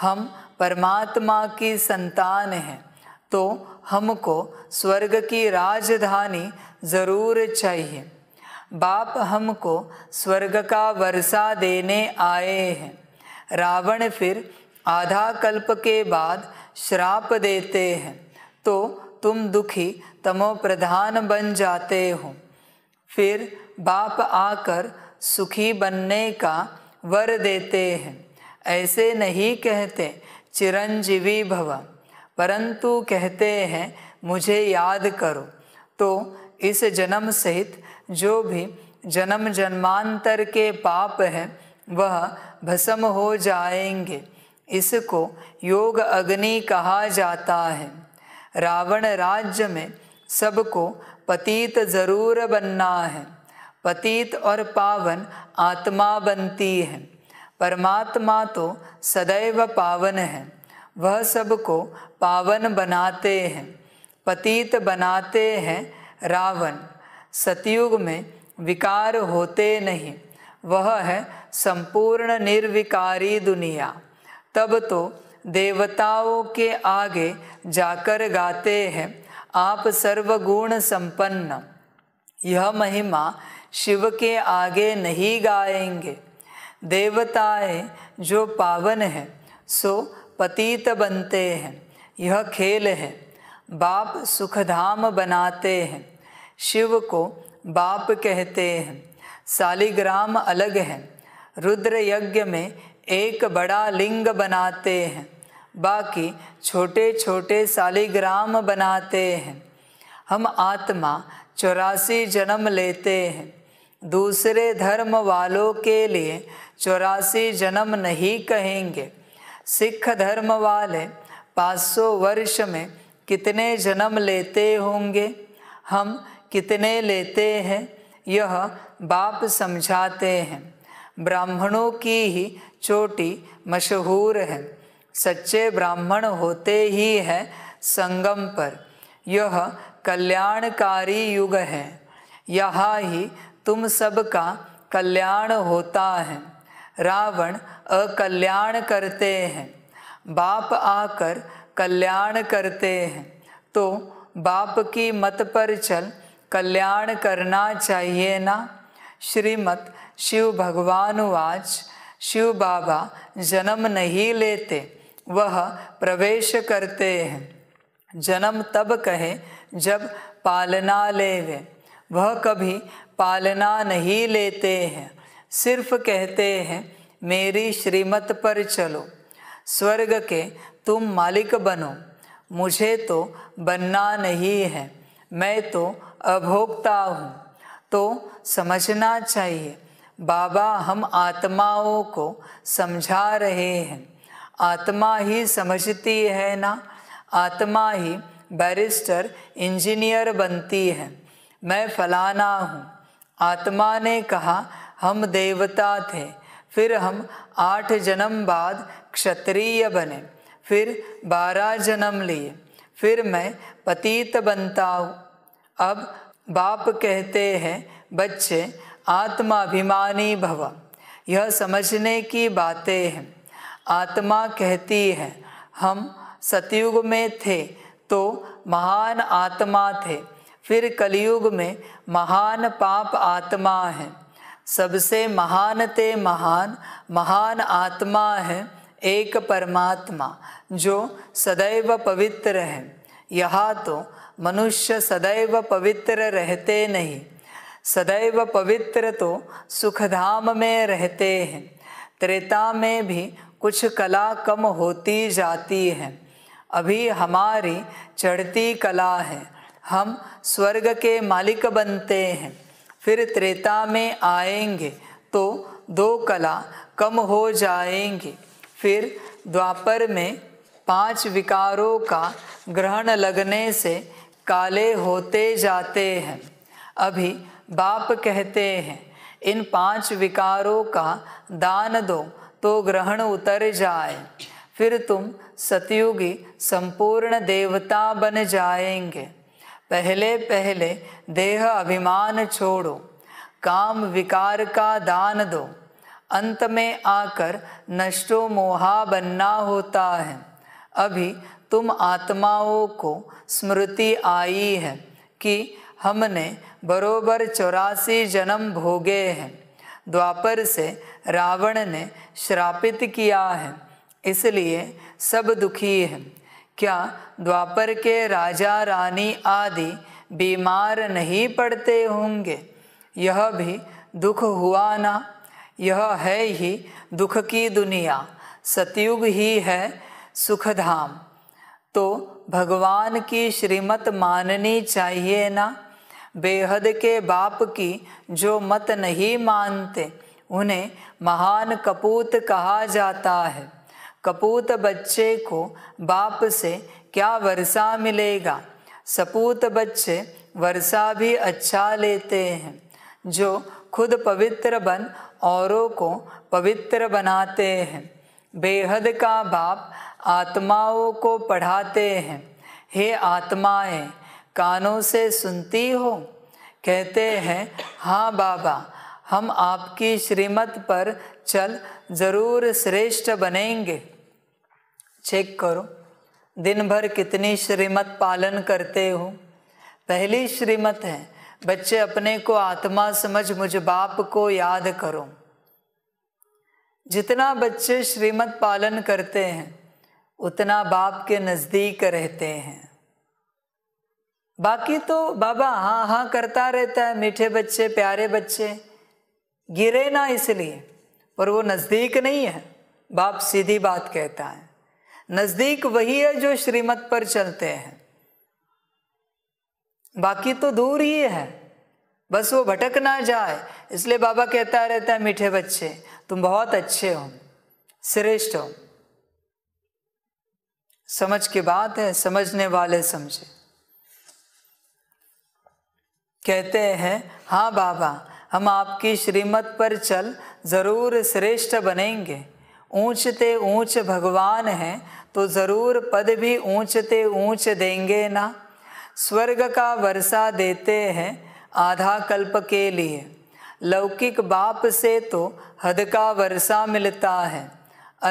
हम परमात्मा की संतान हैं तो हमको स्वर्ग की राजधानी ज़रूर चाहिए बाप हमको स्वर्ग का वर्षा देने आए हैं रावण फिर आधा कल्प के बाद श्राप देते हैं तो तुम दुखी तमो प्रधान बन जाते हो फिर बाप आकर सुखी बनने का वर देते हैं ऐसे नहीं कहते चिरंजीवी भवा परंतु कहते हैं मुझे याद करो तो इस जन्म सहित जो भी जन्म जन्मांतर के पाप हैं वह भस्म हो जाएंगे इसको योग अग्नि कहा जाता है रावण राज्य में सबको पतित जरूर बनना है पतित और पावन आत्मा बनती है परमात्मा तो सदैव पावन है वह सबको पावन बनाते हैं पतित बनाते हैं रावण सतयुग में विकार होते नहीं वह है संपूर्ण निर्विकारी दुनिया तब तो देवताओं के आगे जाकर गाते हैं आप सर्वगुण संपन्न यह महिमा शिव के आगे नहीं गाएंगे देवताएं जो पावन हैं सो पतित बनते हैं यह खेल है बाप सुखधाम बनाते हैं शिव को बाप कहते हैं शालिग्राम अलग है रुद्र यज्ञ में एक बड़ा लिंग बनाते हैं बाकी छोटे छोटे शालिग्राम बनाते हैं हम आत्मा चौरासी जन्म लेते हैं दूसरे धर्म वालों के लिए चौरासी जन्म नहीं कहेंगे सिख धर्म वाले 500 वर्ष में कितने जन्म लेते होंगे हम कितने लेते हैं यह बाप समझाते हैं ब्राह्मणों की ही चोटी मशहूर है सच्चे ब्राह्मण होते ही है संगम पर यह कल्याणकारी युग है यहाँ ही तुम सब का कल्याण होता है रावण अकल्याण करते हैं बाप आकर कल्याण करते हैं तो बाप की मत पर चल कल्याण करना चाहिए ना श्रीमत शिव भगवान वाच शिव बाबा जन्म नहीं लेते वह प्रवेश करते हैं जन्म तब कहे जब पालना लेवे वह कभी पालना नहीं लेते हैं सिर्फ कहते हैं मेरी श्रीमत पर चलो स्वर्ग के तुम मालिक बनो मुझे तो बनना नहीं है मैं तो अभोक्ता हूँ तो समझना चाहिए बाबा हम आत्माओं को समझा रहे हैं आत्मा ही समझती है ना आत्मा ही बैरिस्टर इंजीनियर बनती है मैं फलाना हूँ आत्मा ने कहा हम देवता थे फिर हम आठ जन्म बाद क्षत्रिय बने फिर बारह जन्म लिए फिर मैं पतित बनता हूँ अब बाप कहते हैं बच्चे आत्माभिमानी भव यह समझने की बातें हैं आत्मा कहती है हम सतयुग में थे तो महान आत्मा थे फिर कलयुग में महान पाप आत्मा है सबसे महान ते महान महान आत्मा है एक परमात्मा जो सदैव पवित्र है यहाँ तो मनुष्य सदैव पवित्र रहते नहीं सदैव पवित्र तो सुखधाम में रहते हैं त्रेता में भी कुछ कला कम होती जाती है अभी हमारी चढ़ती कला है हम स्वर्ग के मालिक बनते हैं फिर त्रेता में आएंगे तो दो कला कम हो जाएंगे फिर द्वापर में पांच विकारों का ग्रहण लगने से काले होते जाते हैं अभी बाप कहते हैं इन पांच विकारों का दान दो तो ग्रहण उतर जाए फिर तुम सतयुगी संपूर्ण देवता बन जाएंगे पहले पहले देह अभिमान छोड़ो काम विकार का दान दो अंत में आकर नष्टो मोहा बनना होता है अभी तुम आत्माओं को स्मृति आई है कि हमने बरोबर चौरासी जन्म भोगे हैं द्वापर से रावण ने श्रापित किया है इसलिए सब दुखी हैं क्या द्वापर के राजा रानी आदि बीमार नहीं पड़ते होंगे यह भी दुख हुआ ना यह है ही दुख की दुनिया सतयुग ही है सुखधाम तो भगवान की श्रीमत माननी चाहिए ना बेहद के बाप की जो मत नहीं मानते उन्हें महान कपूत कहा जाता है कपूत बच्चे को बाप से क्या वर्षा मिलेगा सपूत बच्चे वर्षा भी अच्छा लेते हैं जो खुद पवित्र बन औरों को पवित्र बनाते हैं बेहद का बाप आत्माओं को पढ़ाते हैं हे आत्माएं कानों से सुनती हो कहते हैं हाँ बाबा हम आपकी श्रीमत पर चल ज़रूर श्रेष्ठ बनेंगे चेक करो दिन भर कितनी श्रीमत पालन करते हो पहली श्रीमत है बच्चे अपने को आत्मा समझ मुझ बाप को याद करो जितना बच्चे श्रीमत पालन करते हैं उतना बाप के नज़दीक रहते हैं बाकी तो बाबा हाँ हाँ करता रहता है मीठे बच्चे प्यारे बच्चे गिरे ना इसलिए पर वो नज़दीक नहीं है बाप सीधी बात कहता है नजदीक वही है जो श्रीमत पर चलते हैं बाकी तो दूर ही है बस वो भटक ना जाए इसलिए बाबा कहता रहता है मीठे बच्चे तुम बहुत अच्छे हो श्रेष्ठ हो समझ की बात है समझने वाले समझे कहते हैं हाँ बाबा हम आपकी श्रीमत पर चल जरूर श्रेष्ठ बनेंगे ऊंचते ऊंच भगवान हैं तो ज़रूर पद भी ऊंचते ऊंच देंगे ना स्वर्ग का वर्षा देते हैं आधा कल्प के लिए लौकिक बाप से तो हद का वर्षा मिलता है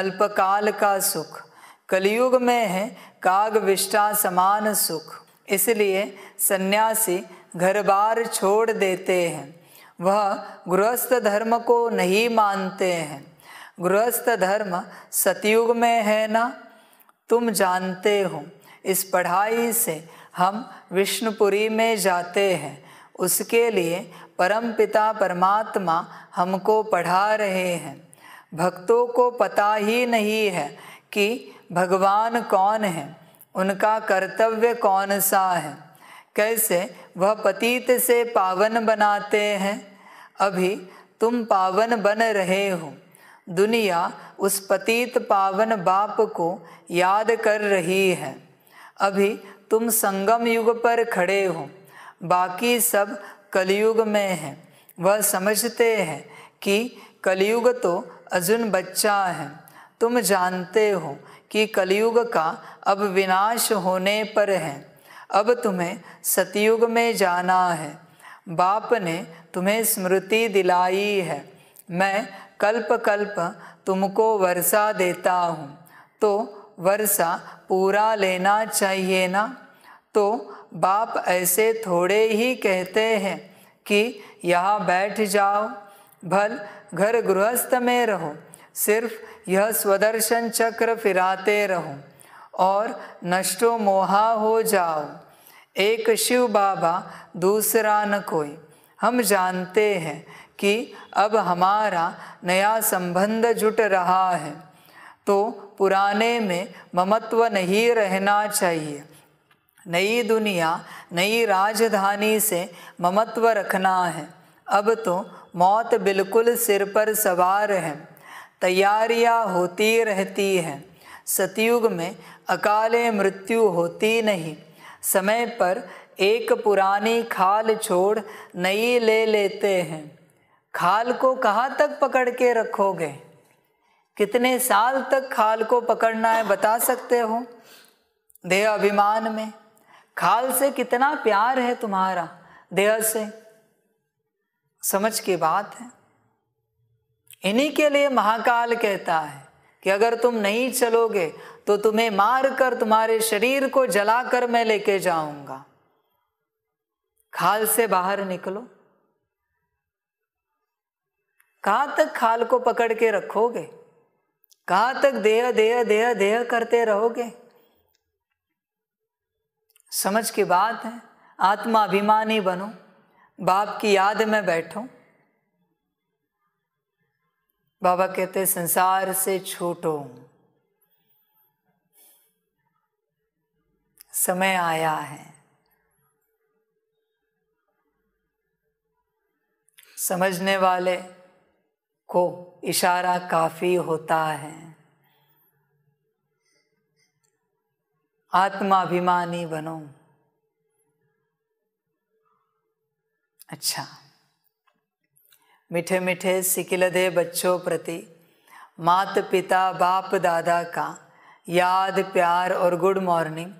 अल्पकाल का सुख कलयुग में है काग विष्टा समान सुख इसलिए सन्यासी घर बार छोड़ देते हैं वह गृहस्थ धर्म को नहीं मानते हैं गृहस्थ धर्म सतयुग में है ना तुम जानते हो इस पढ़ाई से हम विष्णुपुरी में जाते हैं उसके लिए परमपिता परमात्मा हमको पढ़ा रहे हैं भक्तों को पता ही नहीं है कि भगवान कौन है उनका कर्तव्य कौन सा है कैसे वह पतित से पावन बनाते हैं अभी तुम पावन बन रहे हो दुनिया उस पतित पावन बाप को याद कर रही है अभी तुम संगम युग पर खड़े हो बाकी सब कलयुग में है वह समझते हैं कि कलयुग तो अजुन बच्चा है तुम जानते हो कि कलयुग का अब विनाश होने पर है अब तुम्हें सतयुग में जाना है बाप ने तुम्हें स्मृति दिलाई है मैं कल्प कल्प तुमको वर्षा देता हूँ तो वर्षा पूरा लेना चाहिए ना तो बाप ऐसे थोड़े ही कहते हैं कि यहाँ बैठ जाओ भल घर गृहस्थ में रहो सिर्फ यह स्वदर्शन चक्र फिराते रहो और नष्टो मोहा हो जाओ एक शिव बाबा दूसरा न कोई हम जानते हैं कि अब हमारा नया संबंध जुट रहा है तो पुराने में ममत्व नहीं रहना चाहिए नई दुनिया नई राजधानी से ममत्व रखना है अब तो मौत बिल्कुल सिर पर सवार है तैयारियां होती रहती हैं सतयुग में अकाले मृत्यु होती नहीं समय पर एक पुरानी खाल छोड़ नई ले लेते हैं खाल को कहाँ तक पकड़ के रखोगे कितने साल तक खाल को पकड़ना है बता सकते हो देह अभिमान में खाल से कितना प्यार है तुम्हारा देह से समझ की बात है इन्हीं के लिए महाकाल कहता है कि अगर तुम नहीं चलोगे तो तुम्हें मार कर तुम्हारे शरीर को जलाकर मैं लेके जाऊंगा खाल से बाहर निकलो कहाँ तक खाल को पकड़ के रखोगे कहाँ तक देह देह देह देह करते रहोगे समझ की बात है आत्मा अभिमानी बनो बाप की याद में बैठो बाबा कहते संसार से छूटो समय आया है समझने वाले को इशारा काफ़ी होता है आत्माभिमानी बनो अच्छा मीठे मीठे सिकिलधे बच्चों प्रति मात पिता बाप दादा का याद प्यार और गुड मॉर्निंग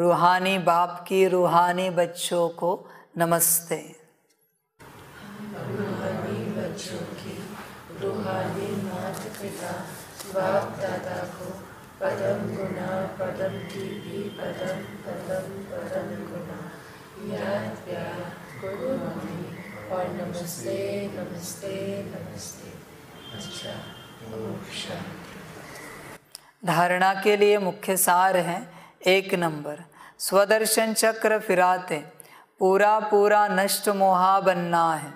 रूहानी बाप की रूहानी बच्चों को नमस्ते वाले माता पिता बाप दादा को पदम गुना पदम पदम पदम पदम गुना याद प्यार और नमस्ते नमस्ते नमस्ते अच्छा धारणा के लिए मुख्य सार हैं एक नंबर स्वदर्शन चक्र फिराते पूरा पूरा नष्ट मोहा बनना है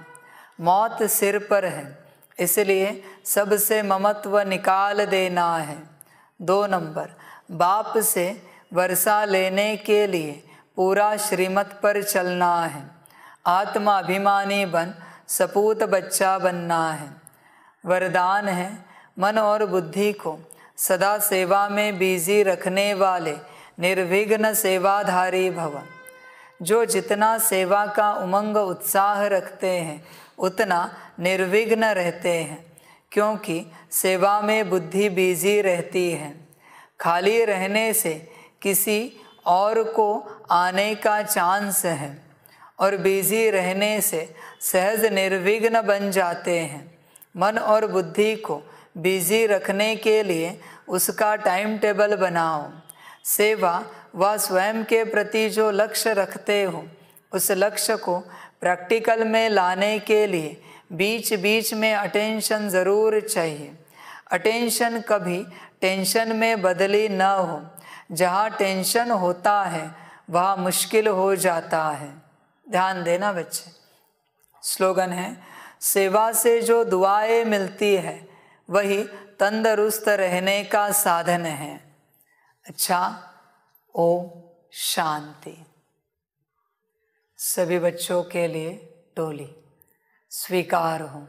मौत सिर पर है इसलिए सबसे ममत्व निकाल देना है दो नंबर बाप से वर्षा लेने के लिए पूरा श्रीमत पर चलना है आत्माभिमानी बन सपूत बच्चा बनना है वरदान है मन और बुद्धि को सदा सेवा में बिजी रखने वाले निर्विघ्न सेवाधारी भवन जो जितना सेवा का उमंग उत्साह रखते हैं उतना निर्विघ्न रहते हैं क्योंकि सेवा में बुद्धि बिजी रहती है खाली रहने से किसी और को आने का चांस है और बिजी रहने से सहज निर्विघ्न बन जाते हैं मन और बुद्धि को बिजी रखने के लिए उसका टाइम टेबल बनाओ सेवा व स्वयं के प्रति जो लक्ष्य रखते हो उस लक्ष्य को प्रैक्टिकल में लाने के लिए बीच बीच में अटेंशन ज़रूर चाहिए अटेंशन कभी टेंशन में बदली न हो जहाँ टेंशन होता है वह मुश्किल हो जाता है ध्यान देना बच्चे स्लोगन है सेवा से जो दुआएं मिलती है वही तंदुरुस्त रहने का साधन है अच्छा ओ शांति सभी बच्चों के लिए टोली स्वीकार हो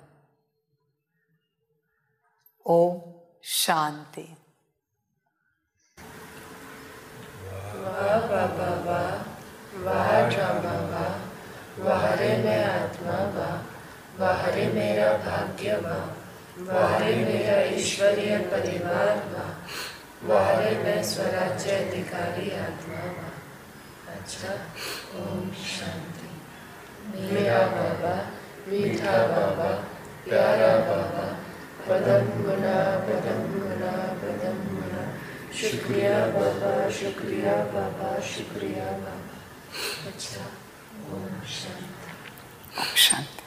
ओ शांति आत्मा मेरा भाग्य वाह मेरा ईश्वरीय परिवार वाह वाहरे मैं स्वराज्य अधिकारी आत्मा वाह ओम शांति मेरा बाबा मीठा बाबा प्यारा बाबा पदम गुना पदम गुना पदम गुना शुक्रिया बाबा शुक्रिया बाबा शुक्रिया बाबा अच्छा ओम शांति ओम शांति